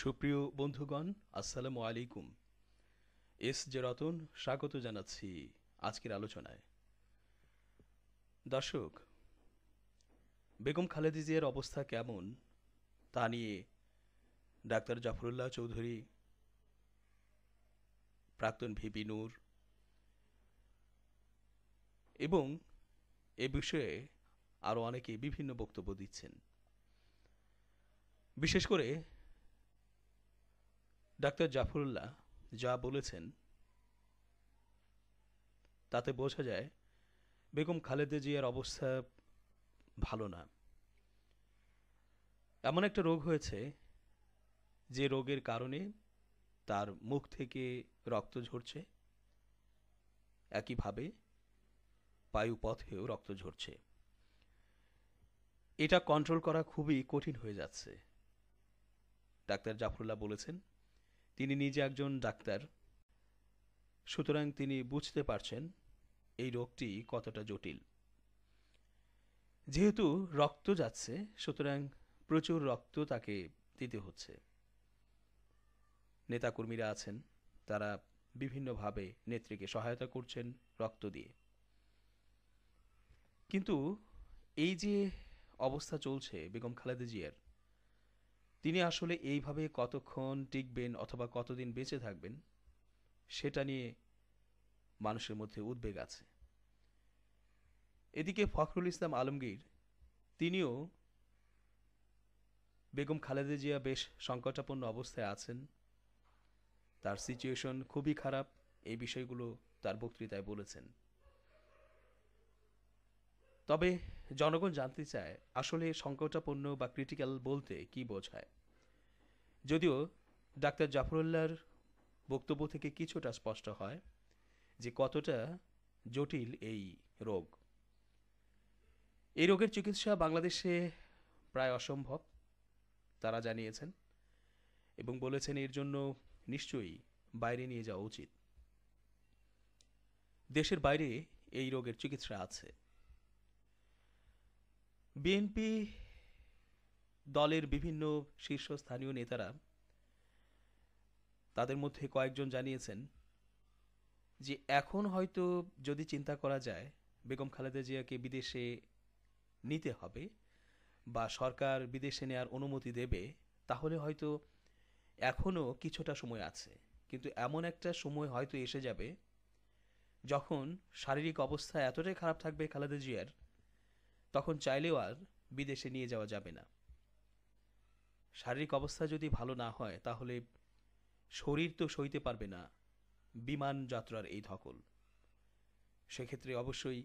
সুপ্রিয় বন্ধুগণ আসসালামু আলাইকুম এস জে রতন স্বাগত জানাচ্ছি আজকের আলোচনায় দর্শক বেগম খালেদি জিয়ার অবস্থা কেমন তা নিয়ে ডাক্তার জাফরুল্লাহ চৌধুরী প্রাক্তন ভিপি নূর এবং এ বিষয়ে আরও অনেকে বিভিন্ন বক্তব্য দিচ্ছেন বিশেষ করে ডাক্তার জাফরুল্লাহ যা বলেছেন তাতে বোঝা যায় বেগম খালেদা জিয়ার অবস্থা ভালো না এমন একটা রোগ হয়েছে যে রোগের কারণে তার মুখ থেকে রক্ত ঝরছে একইভাবে পথেও রক্ত ঝরছে এটা কন্ট্রোল করা খুবই কঠিন হয়ে যাচ্ছে ডাক্তার জাফরুল্লাহ বলেছেন তিনি নিজে একজন ডাক্তার সুতরাং তিনি বুঝতে পারছেন এই রোগটি কতটা জটিল যেহেতু রক্ত যাচ্ছে সুতরাং প্রচুর রক্ত তাকে দিতে হচ্ছে নেতাকর্মীরা আছেন তারা বিভিন্নভাবে নেত্রীকে সহায়তা করছেন রক্ত দিয়ে কিন্তু এই যে অবস্থা চলছে বেগম খালেদা জিয়ার তিনি আসলে এইভাবে কতক্ষণ টিকবেন অথবা কতদিন বেঁচে থাকবেন সেটা নিয়ে মানুষের মধ্যে উদ্বেগ আছে এদিকে ফখরুল ইসলাম আলমগীর তিনিও বেগম খালেদা জিয়া বেশ সংকটাপন্ন অবস্থায় আছেন তার সিচুয়েশন খুবই খারাপ এই বিষয়গুলো তার বক্তৃতায় বলেছেন তবে জনগণ জানতে চায় আসলে সংকটাপন্ন বা ক্রিটিক্যাল বলতে কি বোঝায় যদিও ডাক্তার জাফরুল্লাহর বক্তব্য থেকে কিছুটা স্পষ্ট হয় যে কতটা জটিল এই রোগ এই রোগের চিকিৎসা বাংলাদেশে প্রায় অসম্ভব তারা জানিয়েছেন এবং বলেছেন এর জন্য নিশ্চয়ই বাইরে নিয়ে যাওয়া উচিত দেশের বাইরে এই রোগের চিকিৎসা আছে বিএনপি দলের বিভিন্ন শীর্ষস্থানীয় নেতারা তাদের মধ্যে কয়েকজন জানিয়েছেন যে এখন হয়তো যদি চিন্তা করা যায় বেগম খালেদা জিয়াকে বিদেশে নিতে হবে বা সরকার বিদেশে নেওয়ার অনুমতি দেবে তাহলে হয়তো এখনও কিছুটা সময় আছে কিন্তু এমন একটা সময় হয়তো এসে যাবে যখন শারীরিক অবস্থা এতটাই খারাপ থাকবে খালেদা জিয়ার তখন চাইলেও আর বিদেশে নিয়ে যাওয়া যাবে না শারীরিক অবস্থা যদি ভালো না হয় তাহলে শরীর তো সইতে পারবে না বিমান যাত্রার এই ধকল সেক্ষেত্রে অবশ্যই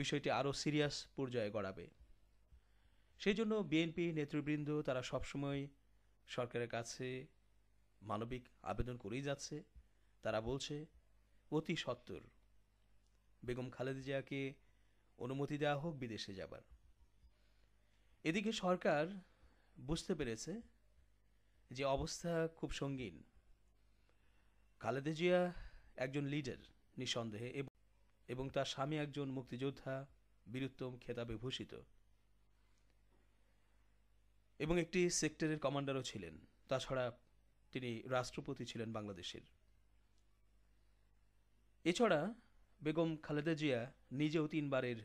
বিষয়টি আরও সিরিয়াস পর্যায়ে গড়াবে সেই জন্য বিএনপি নেতৃবৃন্দ তারা সবসময় সরকারের কাছে মানবিক আবেদন করেই যাচ্ছে তারা বলছে অতি সত্তর বেগম খালেদা জিয়াকে অনুমতি দেওয়া হোক বিদেশে যাবার এদিকে সরকার বুঝতে পেরেছে যে অবস্থা খুব সঙ্গীন খালেদা জিয়া একজন লিডার নিঃসন্দেহে এবং তার স্বামী একজন মুক্তিযোদ্ধা বীরুত্তম খেতাবে ভূষিত এবং একটি সেক্টরের কমান্ডারও ছিলেন তাছাড়া তিনি রাষ্ট্রপতি ছিলেন বাংলাদেশের এছাড়া বেগম খালেদা জিয়া নিজেও তিনবারের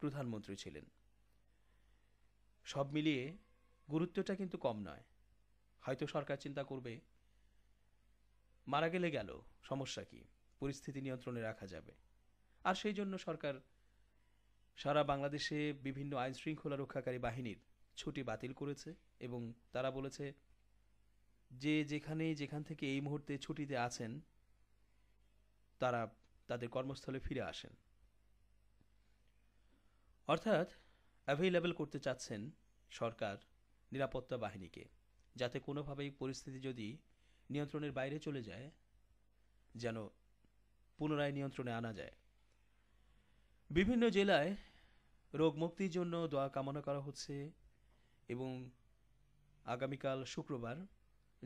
প্রধানমন্ত্রী ছিলেন সব মিলিয়ে গুরুত্বটা কিন্তু কম নয় হয়তো সরকার চিন্তা করবে মারা গেলে গেল সমস্যা কি পরিস্থিতি নিয়ন্ত্রণে রাখা যাবে আর সেই জন্য সরকার সারা বাংলাদেশে বিভিন্ন আইন শৃঙ্খলা রক্ষাকারী বাহিনীর ছুটি বাতিল করেছে এবং তারা বলেছে যে যেখানে যেখান থেকে এই মুহূর্তে ছুটিতে আছেন তারা তাদের কর্মস্থলে ফিরে আসেন অর্থাৎ অ্যাভেলেবল করতে চাচ্ছেন সরকার নিরাপত্তা বাহিনীকে যাতে কোনোভাবেই পরিস্থিতি যদি নিয়ন্ত্রণের বাইরে চলে যায় যেন পুনরায় নিয়ন্ত্রণে আনা যায় বিভিন্ন জেলায় রোগ মুক্তির জন্য দোয়া কামনা করা হচ্ছে এবং আগামীকাল শুক্রবার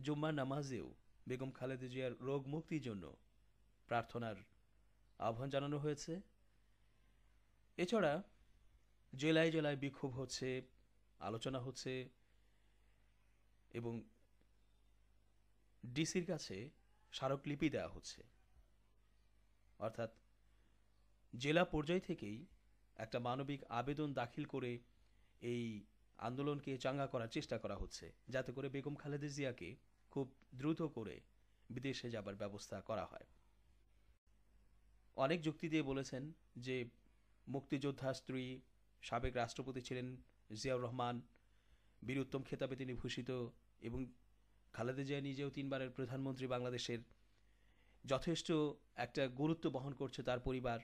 জুম্মা নামাজেও বেগম খালেদা জিয়ার রোগ মুক্তির জন্য প্রার্থনার আহ্বান জানানো হয়েছে এছাড়া জেলায় জেলায় বিক্ষোভ হচ্ছে আলোচনা হচ্ছে এবং ডিসির কাছে স্মারকলিপি দেওয়া হচ্ছে অর্থাৎ জেলা পর্যায় থেকেই একটা মানবিক আবেদন দাখিল করে এই আন্দোলনকে চাঙ্গা করার চেষ্টা করা হচ্ছে যাতে করে বেগম খালেদা জিয়াকে খুব দ্রুত করে বিদেশে যাবার ব্যবস্থা করা হয় অনেক যুক্তি দিয়ে বলেছেন যে মুক্তিযোদ্ধা স্ত্রী সাবেক রাষ্ট্রপতি ছিলেন জিয়াউর রহমান বীরুত্তম খেতাবে তিনি ভূষিত এবং খালেদা জিয়া নিজেও তিনবারের প্রধানমন্ত্রী বাংলাদেশের যথেষ্ট একটা গুরুত্ব বহন করছে তার পরিবার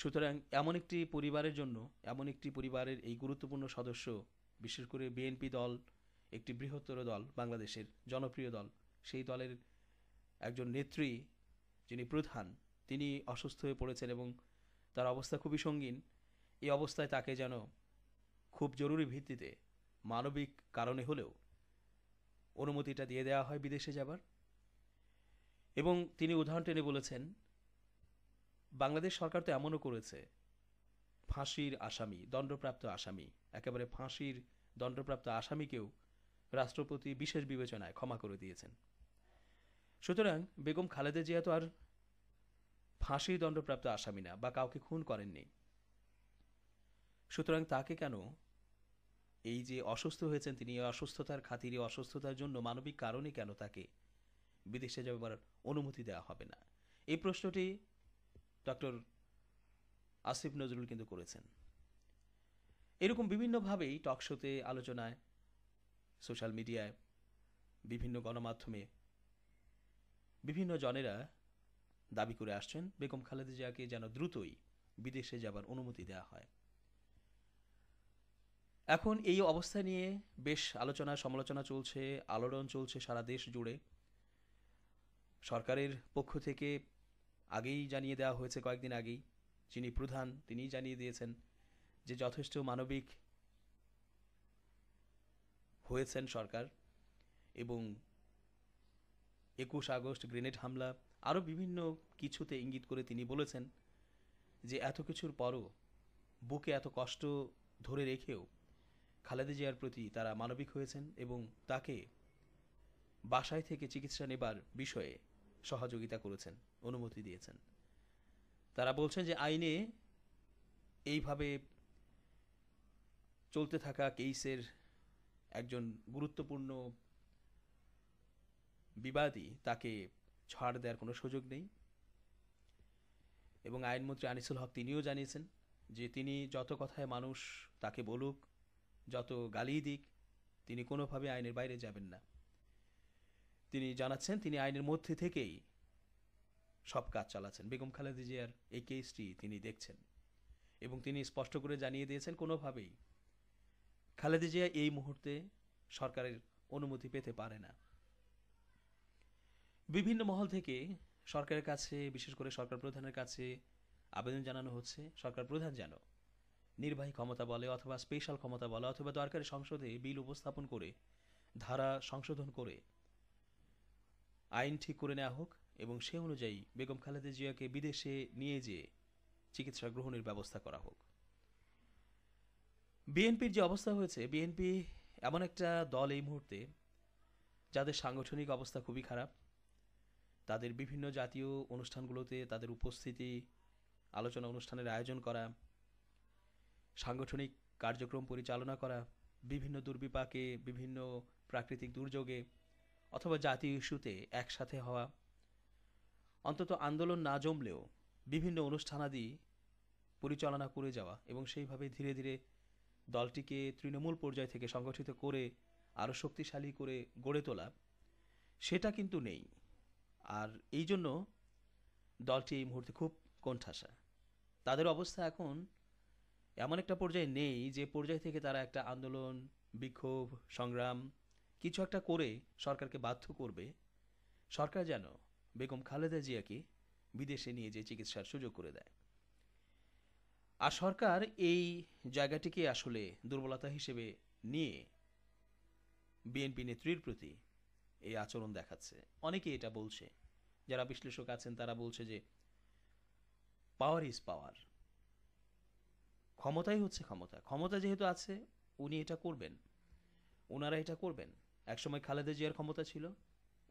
সুতরাং এমন একটি পরিবারের জন্য এমন একটি পরিবারের এই গুরুত্বপূর্ণ সদস্য বিশেষ করে বিএনপি দল একটি বৃহত্তর দল বাংলাদেশের জনপ্রিয় দল সেই দলের একজন নেত্রী যিনি প্রধান তিনি অসুস্থ হয়ে পড়েছেন এবং তার অবস্থা খুবই সঙ্গীন এই অবস্থায় তাকে যেন খুব জরুরি ভিত্তিতে মানবিক কারণে হলেও অনুমতিটা দিয়ে দেওয়া হয় বিদেশে যাবার এবং তিনি উদাহরণ টেনে বলেছেন বাংলাদেশ সরকার তো এমনও করেছে ফাঁসির আসামি দণ্ডপ্রাপ্ত আসামি একেবারে ফাঁসির দণ্ডপ্রাপ্ত আসামিকেও রাষ্ট্রপতি বিশেষ বিবেচনায় ক্ষমা করে দিয়েছেন সুতরাং বেগম খালেদা জিয়া তো আর ফাঁসির দণ্ডপ্রাপ্ত আসামিনা বা কাউকে খুন করেননি সুতরাং তাকে কেন এই যে অসুস্থ হয়েছেন তিনি অসুস্থতার খাতিরে অসুস্থতার জন্য মানবিক কারণে কেন তাকে বিদেশে যাবার অনুমতি দেওয়া হবে না এই প্রশ্নটি ডক্টর আসিফ নজরুল কিন্তু করেছেন এরকম বিভিন্নভাবেই টকশোতে আলোচনায় সোশ্যাল মিডিয়ায় বিভিন্ন গণমাধ্যমে বিভিন্ন জনেরা দাবি করে আসছেন বেগম খালেদা জিয়াকে যেন দ্রুতই বিদেশে যাবার অনুমতি দেওয়া হয় এখন এই অবস্থা নিয়ে বেশ আলোচনা সমালোচনা চলছে আলোড়ন চলছে সারা দেশ জুড়ে সরকারের পক্ষ থেকে আগেই জানিয়ে দেওয়া হয়েছে কয়েকদিন আগেই যিনি প্রধান তিনি জানিয়ে দিয়েছেন যে যথেষ্ট মানবিক হয়েছেন সরকার এবং একুশ আগস্ট গ্রেনেড হামলা আরও বিভিন্ন কিছুতে ইঙ্গিত করে তিনি বলেছেন যে এত কিছুর পরও বুকে এত কষ্ট ধরে রেখেও খালেদা জিয়ার প্রতি তারা মানবিক হয়েছেন এবং তাকে বাসায় থেকে চিকিৎসা নেবার বিষয়ে সহযোগিতা করেছেন অনুমতি দিয়েছেন তারা বলছেন যে আইনে এইভাবে চলতে থাকা কেইসের একজন গুরুত্বপূর্ণ বিবাদী তাকে ছাড় দেওয়ার কোনো সুযোগ নেই এবং আইনমন্ত্রী আনিসুল হক তিনিও জানিয়েছেন যে তিনি যত কথায় মানুষ তাকে বলুক যত গালি দিক তিনি কোনোভাবে আইনের বাইরে যাবেন না তিনি জানাচ্ছেন তিনি আইনের মধ্যে থেকেই সব কাজ চালাচ্ছেন বেগম খালেদা জিয়ার এই কেসটি তিনি দেখছেন এবং তিনি স্পষ্ট করে জানিয়ে দিয়েছেন কোনোভাবেই খালেদা জিয়া এই মুহূর্তে সরকারের অনুমতি পেতে পারে না বিভিন্ন মহল থেকে সরকারের কাছে বিশেষ করে সরকার প্রধানের কাছে আবেদন জানানো হচ্ছে সরকার প্রধান যেন নির্বাহী ক্ষমতা বলে অথবা স্পেশাল ক্ষমতা বলে অথবা দরকারি সংসদে বিল উপস্থাপন করে ধারা সংশোধন করে আইন ঠিক করে নেওয়া হোক এবং সে অনুযায়ী বেগম খালেদা জিয়াকে বিদেশে নিয়ে যেয়ে চিকিৎসা গ্রহণের ব্যবস্থা করা হোক বিএনপির যে অবস্থা হয়েছে বিএনপি এমন একটা দল এই মুহূর্তে যাদের সাংগঠনিক অবস্থা খুবই খারাপ তাদের বিভিন্ন জাতীয় অনুষ্ঠানগুলোতে তাদের উপস্থিতি আলোচনা অনুষ্ঠানের আয়োজন করা সাংগঠনিক কার্যক্রম পরিচালনা করা বিভিন্ন দুর্বিপাকে বিভিন্ন প্রাকৃতিক দুর্যোগে অথবা জাতীয় ইস্যুতে একসাথে হওয়া অন্তত আন্দোলন না জমলেও বিভিন্ন অনুষ্ঠানাদি পরিচালনা করে যাওয়া এবং সেইভাবে ধীরে ধীরে দলটিকে তৃণমূল পর্যায় থেকে সংগঠিত করে আরও শক্তিশালী করে গড়ে তোলা সেটা কিন্তু নেই আর এই জন্য দলটি এই মুহূর্তে খুব কোণঠাসা তাদের অবস্থা এখন এমন একটা পর্যায়ে নেই যে পর্যায় থেকে তারা একটা আন্দোলন বিক্ষোভ সংগ্রাম কিছু একটা করে সরকারকে বাধ্য করবে সরকার যেন বেগম খালেদা জিয়াকে বিদেশে নিয়ে যে চিকিৎসার সুযোগ করে দেয় আর সরকার এই জায়গাটিকে আসলে দুর্বলতা হিসেবে নিয়ে বিএনপি নেত্রীর প্রতি এই আচরণ দেখাচ্ছে অনেকে এটা বলছে যারা বিশ্লেষক আছেন তারা বলছে যে পাওয়ার ইজ পাওয়ার ক্ষমতাই হচ্ছে ক্ষমতা ক্ষমতা যেহেতু আছে উনি এটা করবেন ওনারা এটা করবেন একসময় খালেদা জিয়ার ক্ষমতা ছিল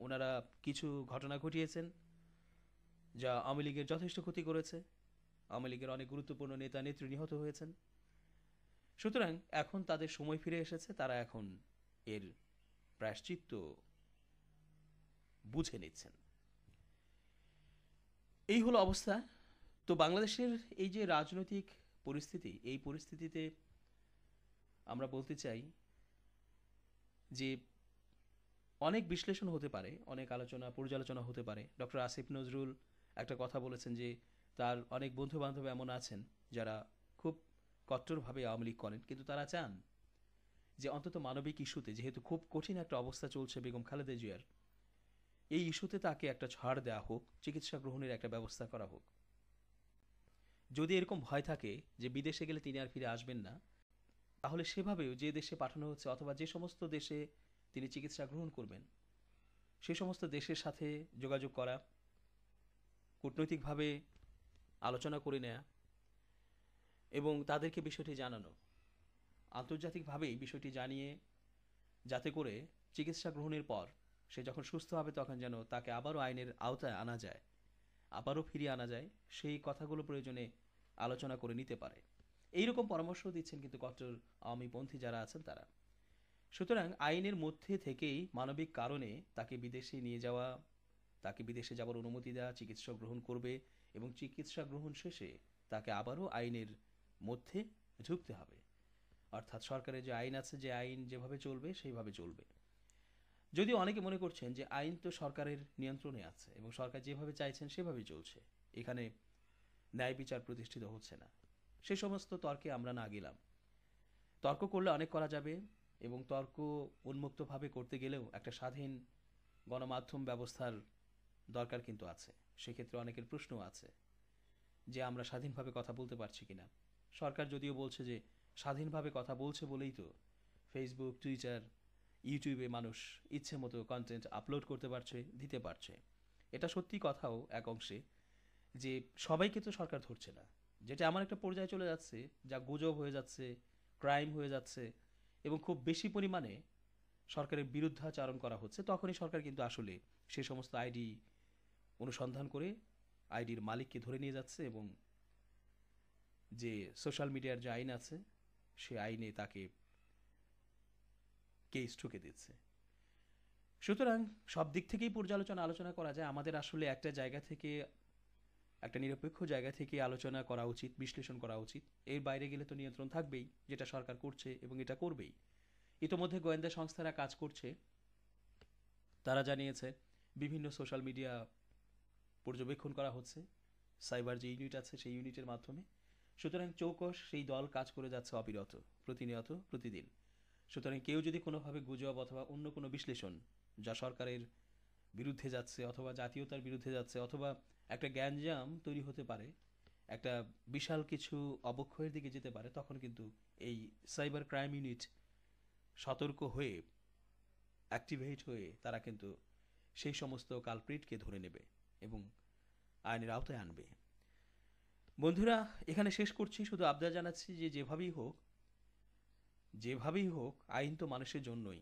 ওনারা কিছু ঘটনা ঘটিয়েছেন যা আওয়ামী লীগের যথেষ্ট ক্ষতি করেছে আওয়ামী লীগের অনেক গুরুত্বপূর্ণ নেতা নেত্রী নিহত হয়েছেন সুতরাং এখন তাদের সময় ফিরে এসেছে তারা এখন এর প্রায়শ্চিত্ত বুঝে নিচ্ছেন এই হলো অবস্থা তো বাংলাদেশের এই যে রাজনৈতিক পরিস্থিতি এই পরিস্থিতিতে আমরা বলতে চাই যে অনেক বিশ্লেষণ হতে পারে অনেক আলোচনা পর্যালোচনা হতে পারে ডক্টর আসিফ নজরুল একটা কথা বলেছেন যে তার অনেক বন্ধু বান্ধব এমন আছেন যারা খুব কট্টরভাবে আওয়ামী লীগ করেন কিন্তু তারা চান যে অন্তত মানবিক ইস্যুতে যেহেতু খুব কঠিন একটা অবস্থা চলছে বেগম খালেদা জিয়ার এই ইস্যুতে তাকে একটা ছাড় দেওয়া হোক চিকিৎসা গ্রহণের একটা ব্যবস্থা করা হোক যদি এরকম ভয় থাকে যে বিদেশে গেলে তিনি আর ফিরে আসবেন না তাহলে সেভাবেও যে দেশে পাঠানো হচ্ছে অথবা যে সমস্ত দেশে তিনি চিকিৎসা গ্রহণ করবেন সে সমস্ত দেশের সাথে যোগাযোগ করা কূটনৈতিকভাবে আলোচনা করে নেয়া এবং তাদেরকে বিষয়টি জানানো আন্তর্জাতিকভাবেই বিষয়টি জানিয়ে যাতে করে চিকিৎসা গ্রহণের পর সে যখন সুস্থ হবে তখন যেন তাকে আবারও আইনের আওতায় আনা যায় আবারও ফিরিয়ে আনা যায় সেই কথাগুলো প্রয়োজনে আলোচনা করে নিতে পারে এইরকম পরামর্শ দিচ্ছেন কিন্তু কট্টর আওয়ামীপন্থী যারা আছেন তারা সুতরাং আইনের মধ্যে থেকেই মানবিক কারণে তাকে বিদেশে নিয়ে যাওয়া তাকে বিদেশে যাওয়ার অনুমতি দেওয়া চিকিৎসা গ্রহণ করবে এবং চিকিৎসা গ্রহণ শেষে তাকে আবারও আইনের মধ্যে ঢুকতে হবে অর্থাৎ সরকারের যে আইন আছে যে আইন যেভাবে চলবে সেইভাবে চলবে যদিও অনেকে মনে করছেন যে আইন তো সরকারের নিয়ন্ত্রণে আছে এবং সরকার যেভাবে চাইছেন সেভাবে চলছে এখানে ন্যায় বিচার প্রতিষ্ঠিত হচ্ছে না সে সমস্ত তর্কে আমরা না গেলাম তর্ক করলে অনেক করা যাবে এবং তর্ক উন্মুক্তভাবে করতে গেলেও একটা স্বাধীন গণমাধ্যম ব্যবস্থার দরকার কিন্তু আছে সেক্ষেত্রে অনেকের প্রশ্ন আছে যে আমরা স্বাধীনভাবে কথা বলতে পারছি কিনা সরকার যদিও বলছে যে স্বাধীনভাবে কথা বলছে বলেই তো ফেসবুক টুইটার ইউটিউবে মানুষ ইচ্ছে মতো কন্টেন্ট আপলোড করতে পারছে দিতে পারছে এটা সত্যি কথাও এক অংশে যে সবাইকে তো সরকার ধরছে না যেটা এমন একটা পর্যায়ে চলে যাচ্ছে যা গুজব হয়ে যাচ্ছে ক্রাইম হয়ে যাচ্ছে এবং খুব বেশি পরিমাণে সরকারের বিরুদ্ধাচারণ করা হচ্ছে তখনই সরকার কিন্তু আসলে সে সমস্ত আইডি অনুসন্ধান করে আইডির মালিককে ধরে নিয়ে যাচ্ছে এবং যে সোশ্যাল মিডিয়ার যে আইন আছে সে আইনে তাকে কেস ঠুকে দিচ্ছে সুতরাং সব দিক থেকেই পর্যালোচনা আলোচনা করা যায় আমাদের আসলে একটা জায়গা থেকে একটা নিরপেক্ষ জায়গা থেকে আলোচনা করা উচিত বিশ্লেষণ করা উচিত এর বাইরে গেলে তো নিয়ন্ত্রণ থাকবেই যেটা সরকার করছে এবং এটা করবেই ইতোমধ্যে গোয়েন্দা সংস্থারা কাজ করছে তারা জানিয়েছে বিভিন্ন সোশ্যাল মিডিয়া পর্যবেক্ষণ করা হচ্ছে সাইবার যে ইউনিট আছে সেই ইউনিটের মাধ্যমে সুতরাং চৌকস সেই দল কাজ করে যাচ্ছে অবিরত প্রতিনিয়ত প্রতিদিন সুতরাং কেউ যদি কোনোভাবে গুজব অথবা অন্য কোনো বিশ্লেষণ যা সরকারের বিরুদ্ধে যাচ্ছে অথবা জাতীয়তার বিরুদ্ধে যাচ্ছে অথবা একটা গ্যাঞ্জাম তৈরি হতে পারে একটা বিশাল কিছু অবক্ষয়ের দিকে যেতে পারে তখন কিন্তু এই সাইবার ক্রাইম ইউনিট সতর্ক হয়ে অ্যাক্টিভেট হয়ে তারা কিন্তু সেই সমস্ত কালপ্রিটকে ধরে নেবে এবং আইনের আওতায় আনবে বন্ধুরা এখানে শেষ করছি শুধু আবদার জানাচ্ছি যে যেভাবেই হোক যেভাবেই হোক আইন তো মানুষের জন্যই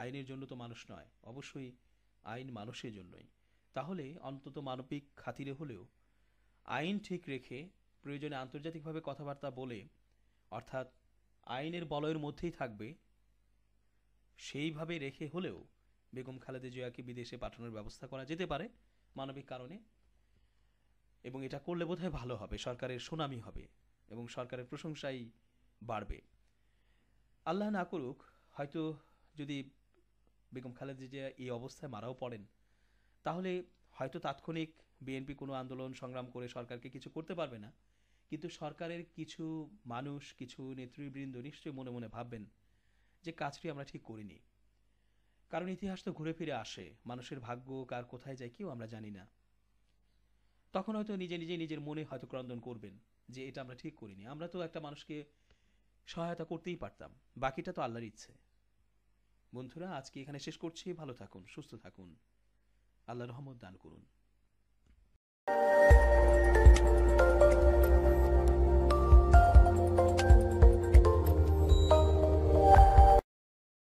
আইনের জন্য তো মানুষ নয় অবশ্যই আইন মানুষের জন্যই তাহলে অন্তত মানবিক খাতিরে হলেও আইন ঠিক রেখে প্রয়োজনে আন্তর্জাতিকভাবে কথাবার্তা বলে অর্থাৎ আইনের বলয়ের মধ্যেই থাকবে সেইভাবে রেখে হলেও বেগম খালেদা জিয়াকে বিদেশে পাঠানোর ব্যবস্থা করা যেতে পারে মানবিক কারণে এবং এটা করলে বোধহয় ভালো হবে সরকারের সুনামি হবে এবং সরকারের প্রশংসাই বাড়বে আল্লাহ না করুক হয়তো যদি বেগম খালেদা জিয়া এই অবস্থায় মারাও পড়েন তাহলে হয়তো তাৎক্ষণিক বিএনপি কোনো আন্দোলন সংগ্রাম করে সরকারকে কিছু করতে পারবে না কিন্তু সরকারের কিছু মানুষ কিছু নেতৃবৃন্দ নিশ্চয়ই মনে মনে ভাববেন যে কাজটি আমরা ঠিক করিনি কারণ ইতিহাস তো ঘুরে ফিরে আসে মানুষের ভাগ্য কার কোথায় যায় কেউ আমরা জানি না তখন হয়তো নিজে নিজে নিজের মনে হয়তো ক্রন্দন করবেন যে এটা আমরা ঠিক করিনি আমরা তো একটা মানুষকে সহায়তা করতেই পারতাম বাকিটা তো আল্লাহর ইচ্ছে বন্ধুরা আজকে এখানে শেষ করছি ভালো থাকুন সুস্থ থাকুন আল্লাহ রহমত দান করুন